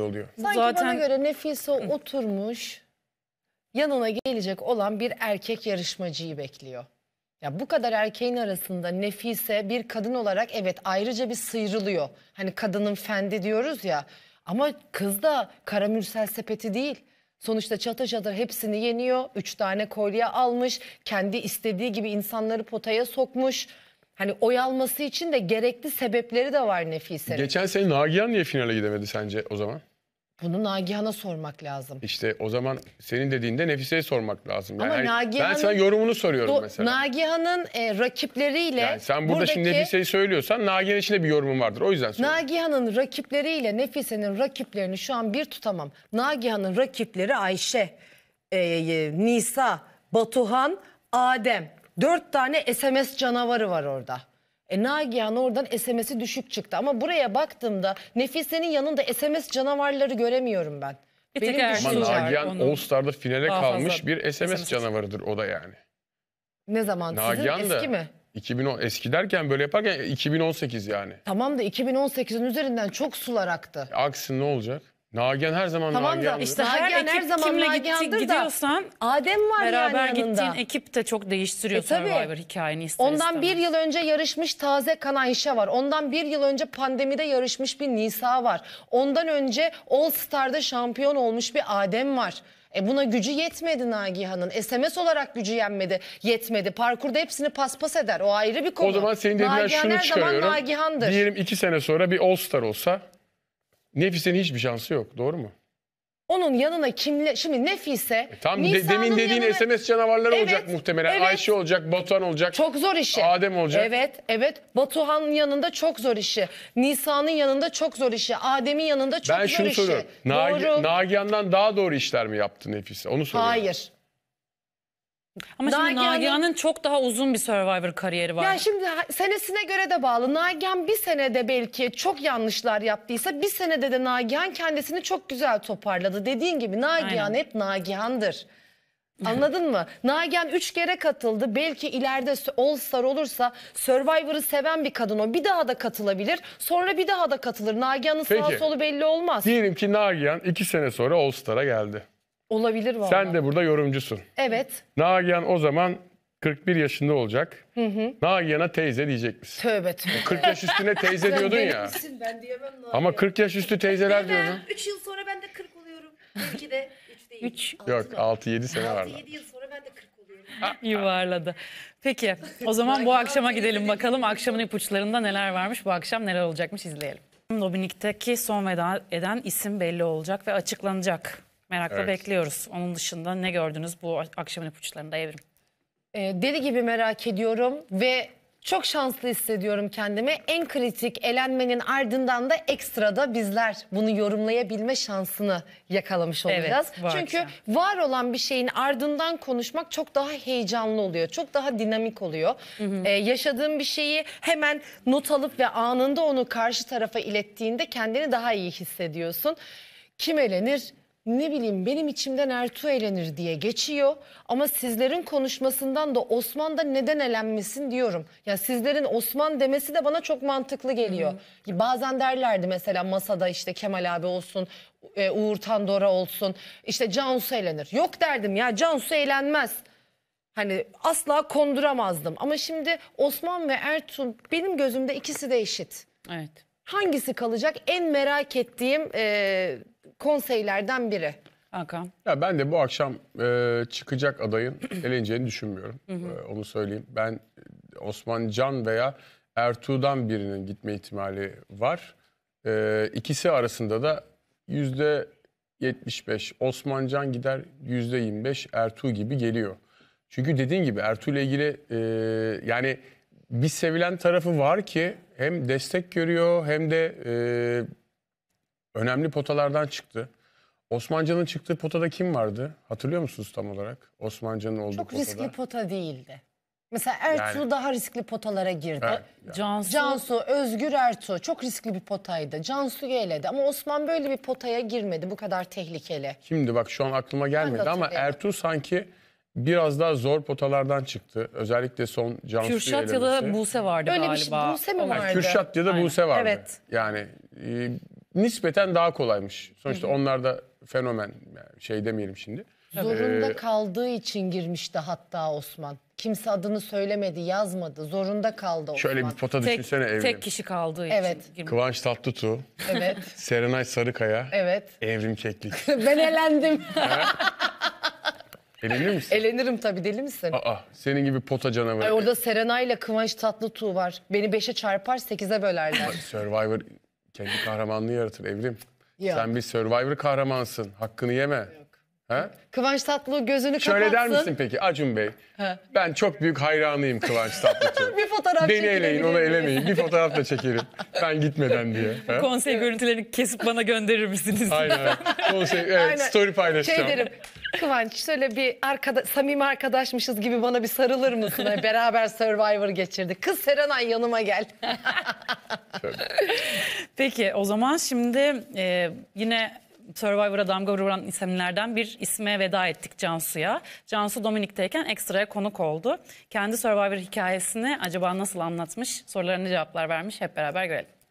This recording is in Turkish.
oluyor. Sanki bana göre Nefise oturmuş yanına gelecek olan bir erkek yarışmacıyı bekliyor. Ya bu kadar erkeğin arasında Nefise bir kadın olarak evet ayrıca bir sıyrılıyor. Hani kadının fendi diyoruz ya ama kız da kara karamürsel sepeti değil. Sonuçta çatır çatır hepsini yeniyor. Üç tane kolye almış. Kendi istediği gibi insanları potaya sokmuş hani oyalması için de gerekli sebepleri de var Nefise'nin. Geçen sene Nagihan niye finale gidemedi sence o zaman? Bunu Nagihan'a sormak lazım. İşte o zaman senin dediğinde Nefise'ye sormak lazım. Yani Ama hani Nagihan'ın- ben sana yorumunu soruyorum Do- mesela. Nagihan'ın e, rakipleriyle yani sen burada buradaki şimdi Nefise'yi söylüyorsan Nagihan için de bir yorumun vardır. O yüzden söylüyorum. Nagihan'ın rakipleriyle Nefise'nin rakiplerini şu an bir tutamam. Nagihan'ın rakipleri Ayşe, e, e, Nisa, Batuhan, Adem. Dört tane SMS canavarı var orada. E, Nagihan oradan SMS'i düşük çıktı. Ama buraya baktığımda Nefise'nin yanında SMS canavarları göremiyorum ben. Bir Benim Ersin Ama düşüncem- var Nagihan onun. All Star'da finale Daha kalmış bir SMS, SMS canavarıdır o da yani. Ne zaman? Nagihan Sizin da eski mi? 2010 eski derken böyle yaparken 2018 yani. Tamam da 2018'in üzerinden çok sular aktı. Aksın ne olacak? Nagihan her zaman Tamam da Nagihan. işte her, Nagihan her zaman kimle gitti, Nagihan'dır da Adem var beraber yani yanında. gittiğin ekip de çok değiştiriyor E, tabii. Survivor hikayeni ister Ondan istemez. bir yıl önce yarışmış taze kan Ayşe var. Ondan bir yıl önce pandemide yarışmış bir Nisa var. Ondan önce All Star'da şampiyon olmuş bir Adem var. E buna gücü yetmedi Nagihan'ın. SMS olarak gücü yenmedi, yetmedi. Parkurda hepsini paspas eder. O ayrı bir konu. O zaman senin dediğinden Nagihan şunu her zaman Nagihan'dır. Diyelim iki sene sonra bir All Star olsa Nefise'nin hiçbir şansı yok. Doğru mu? Onun yanına kimle... Şimdi Nefise... E tam de, demin dediğin yanına- SMS canavarları Evet, olacak muhtemelen. evet. Ayşe olacak, Batuhan olacak. Çok zor işi. Adem olacak. Evet, evet. Batuhan'ın yanında çok zor işi. Nisa'nın yanında çok zor işi. Adem'in yanında çok ben zor şunu işi. soruyorum. Nagi- Doğru. Nagihan'dan daha doğru işler mi yaptı Nefise? Onu soruyorum. Hayır. Ama şimdi Nagihan'ın- Nagihan'ın çok daha uzun bir Survivor kariyeri var. Ya şimdi senesine göre de bağlı. Nagihan bir senede belki çok yanlışlar yaptıysa bir senede de Nagihan kendisini çok güzel toparladı. Dediğin gibi Nagihan Aynen. hep Nagihan'dır. Anladın mı? Nagihan üç kere katıldı. Belki ileride sö- All Star olursa Survivor'ı seven bir kadın o. Bir daha da katılabilir. Sonra bir daha da katılır. Nagihan'ın sağ solu belli olmaz. Diyelim ki Nagihan 2 sene sonra All Star'a geldi. Olabilir vallahi. Sen de burada yorumcusun. Evet. Nagihan o zaman 41 yaşında olacak. Hı hı. Nagihan'a teyze diyecek misin? Tövbe tövbe. 40 e, yaş üstüne teyze diyordun ya. ben diyemem Nagihan. Ama 40 yaş üstü teyzeler diyordun. 3 yıl sonra ben de 40 oluyorum. Belki de 3 değil. 3. Yok 6-7 sene var. 6-7 yıl sonra ben de 40 oluyorum. Yuvarladı. Peki o zaman bu akşama gidelim bakalım. Akşamın ipuçlarında neler varmış, bu akşam neler olacakmış izleyelim. Dominik'teki son veda eden isim belli olacak ve açıklanacak. Merakla Evet. bekliyoruz. Onun dışında ne gördünüz bu akşamın ipuçlarında Evrim? E, deli gibi merak ediyorum ve çok şanslı hissediyorum kendimi. En kritik elenmenin ardından da ekstra da bizler bunu yorumlayabilme şansını yakalamış olacağız. bu Çünkü var olan bir şeyin ardından konuşmak çok daha heyecanlı oluyor. Çok daha dinamik oluyor. Ee, yaşadığın bir şeyi hemen not alıp ve anında onu karşı tarafa ilettiğinde kendini daha iyi hissediyorsun. Kim elenir? ne bileyim benim içimden Ertuğ elenir diye geçiyor. Ama sizlerin konuşmasından da Osman da neden elenmesin diyorum. Ya sizlerin Osman demesi de bana çok mantıklı geliyor. Hı hı. Bazen derlerdi mesela masada işte Kemal abi olsun, e, Uğur Tandora olsun, işte Cansu elenir. Yok derdim ya Cansu eğlenmez. Hani asla konduramazdım. Ama şimdi Osman ve Ertuğ benim gözümde ikisi de eşit. Evet. Hangisi kalacak? En merak ettiğim... E, konseylerden biri. Hakan. Ya ben de bu akşam e, çıkacak adayın eleneceğini düşünmüyorum. e, onu söyleyeyim. Ben e, Osman Can veya Ertuğ'dan birinin gitme ihtimali var. E, ikisi arasında da yüzde 75 Osman Can gider yüzde 25 Ertuğ gibi geliyor. Çünkü dediğin gibi Ertuğ ile ilgili e, yani bir sevilen tarafı var ki hem destek görüyor hem de e, önemli potalardan çıktı. Osmancan'ın çıktığı potada kim vardı? Hatırlıyor musunuz tam olarak? Osmancan'ın olduğu Çok potada. riskli pota değildi. Mesela Ertuğ Yani- daha riskli potalara girdi. Evet, yani. Cansu, Cansu, Özgür Ertuğ çok riskli bir potaydı. Cansu eledi ama Osman böyle bir potaya girmedi bu kadar tehlikeli. Şimdi bak şu an aklıma gelmedi ama Ertuğ sanki biraz daha zor potalardan çıktı. Özellikle son Cansu'yu Kürşat ya da Buse vardı Öyle bir şey galiba. Buse mi Onlar- vardı? Kürşat ya da Aynen. Buse vardı. Evet. Yani e, nispeten daha kolaymış. Sonuçta onlar da fenomen yani şey demeyelim şimdi. Zorunda Ee, kaldığı için girmişti hatta Osman. Kimse adını söylemedi, yazmadı. Zorunda kaldı Osman. Şöyle bir pota Tek, düşünsene evrim. tek kişi kaldığı için. Evet. girmiş. Kıvanç Tatlıtuğ, Evet, Serenay Sarıkaya, evet. Evrim Keklik. ben elendim. Elenir misin? Elenirim tabii deli misin? Aa, senin gibi pota canavarı. Ay orada ile Kıvanç Tatlıtuğ var. Beni beşe çarpar sekize bölerler. Survivor kendi kahramanlığı yaratır Evrim. Yok. Sen bir Survivor kahramansın. Hakkını yeme. ha Kıvanç Tatlı gözünü kapatsın Şöyle der misin peki Acun Bey? He. Ben çok büyük hayranıyım Kıvanç Tatlıtuğ. Bir fotoğraf Beni çekilebilir eleyin onu miyim? elemeyin. Bir fotoğraf da çekerim. Ben gitmeden diye. He? Konsey görüntülerini kesip bana gönderir misiniz? Aynen. Konsey, evet, Aynen. story paylaşacağım. Şey derim Kıvanç şöyle bir arkada, samimi arkadaşmışız gibi bana bir sarılır mısın? Hani beraber Survivor geçirdik. Kız Serenay yanıma gel. Peki o zaman şimdi e, yine Survivor'a damga vuran isimlerden bir isme veda ettik Cansu'ya. Cansu Dominik'teyken ekstraya konuk oldu. Kendi Survivor hikayesini acaba nasıl anlatmış, sorularına cevaplar vermiş hep beraber görelim.